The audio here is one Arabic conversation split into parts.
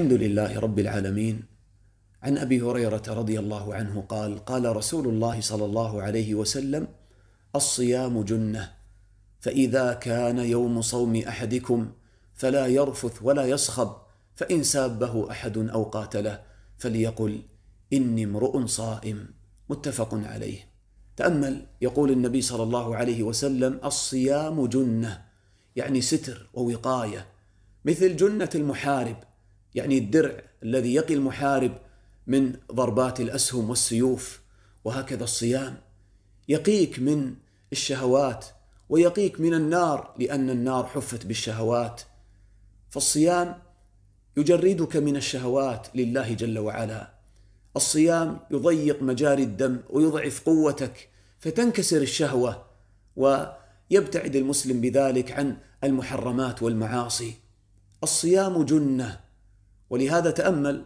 الحمد لله رب العالمين عن أبي هريرة رضي الله عنه قال قال رسول الله صلى الله عليه وسلم الصيام جنة فإذا كان يوم صوم أحدكم فلا يرفث ولا يصخب فإن سابه أحد أو قاتله فليقل إني امرؤ صائم متفق عليه تأمل يقول النبي صلى الله عليه وسلم الصيام جنة يعني ستر ووقاية مثل جنة المحارب يعني الدرع الذي يقي المحارب من ضربات الاسهم والسيوف وهكذا الصيام يقيك من الشهوات ويقيك من النار لان النار حفت بالشهوات فالصيام يجردك من الشهوات لله جل وعلا الصيام يضيق مجاري الدم ويضعف قوتك فتنكسر الشهوه ويبتعد المسلم بذلك عن المحرمات والمعاصي الصيام جنه ولهذا تأمل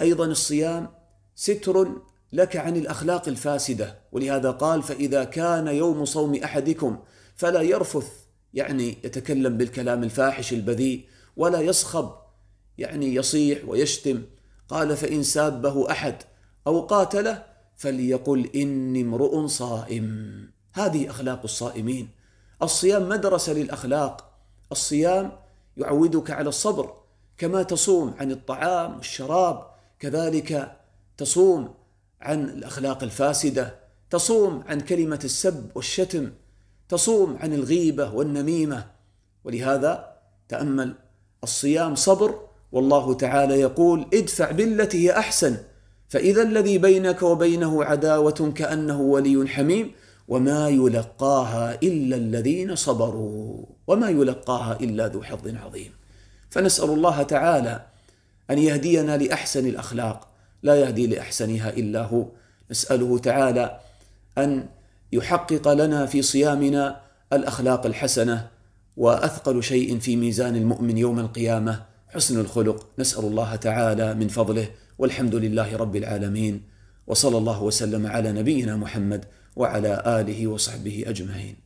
أيضا الصيام ستر لك عن الأخلاق الفاسدة ولهذا قال فإذا كان يوم صوم أحدكم فلا يرفث يعني يتكلم بالكلام الفاحش البذيء ولا يصخب يعني يصيح ويشتم قال فإن سابه أحد أو قاتله فليقل إني امرؤ صائم هذه أخلاق الصائمين الصيام مدرسة للأخلاق الصيام يعودك على الصبر كما تصوم عن الطعام والشراب كذلك تصوم عن الاخلاق الفاسده تصوم عن كلمه السب والشتم تصوم عن الغيبه والنميمه ولهذا تامل الصيام صبر والله تعالى يقول ادفع بالتي هي احسن فاذا الذي بينك وبينه عداوه كانه ولي حميم وما يلقاها الا الذين صبروا وما يلقاها الا ذو حظ عظيم فنسال الله تعالى ان يهدينا لاحسن الاخلاق لا يهدي لاحسنها الا هو نساله تعالى ان يحقق لنا في صيامنا الاخلاق الحسنه واثقل شيء في ميزان المؤمن يوم القيامه حسن الخلق نسال الله تعالى من فضله والحمد لله رب العالمين وصلى الله وسلم على نبينا محمد وعلى اله وصحبه اجمعين